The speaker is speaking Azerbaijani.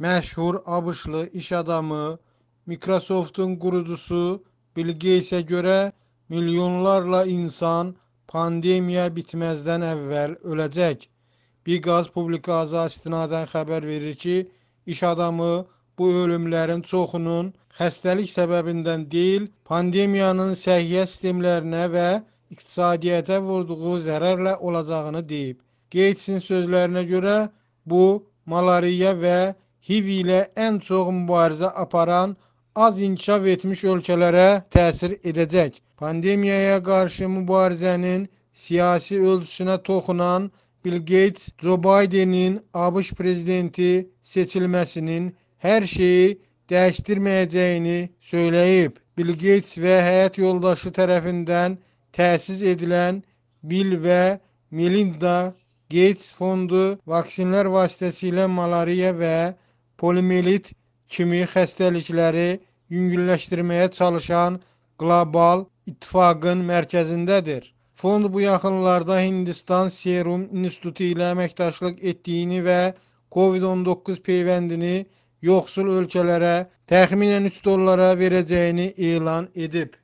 Məşhur ABŞ-lı iş adamı, Microsoftun qurucusu Bill Gatesə görə milyonlarla insan pandemiya bitməzdən əvvəl öləcək. Biqaz publikasına istinadən xəbər verir ki, iş adamı bu ölümlərin çoxunun xəstəlik səbəbindən deyil, pandemiyanın səhiyyə sistemlərinə və iqtisadiyyətə vurduğu zərərlə olacağını deyib. Gatesin sözlərinə görə bu malariya və HIV ilə ən çox mübarizə aparan az inkişaf etmiş ölkələrə təsir edəcək. Pandemiyaya qarşı mübarizənin siyasi ölçüsünə toxunan Bill Gates, Joe Bidenin ABŞ prezidenti seçilməsinin hər şeyi dəyişdirməyəcəyini söyləyib. Bill Gates və həyat yoldaşı tərəfindən təsis edilən Bill və Melinda Gates fondu vaksinlər vasitəsilə malariya və polimelit kimi xəstəlikləri yüngülləşdirməyə çalışan qlobal ittifaqın mərkəzindədir. Fond bu yaxınlarda Hindistan Serum İnstitutu ilə əməkdaşlıq etdiyini və COVID-19 peyvəndini yoxsul ölkələrə təxminən 3 dollara verəcəyini elan edib.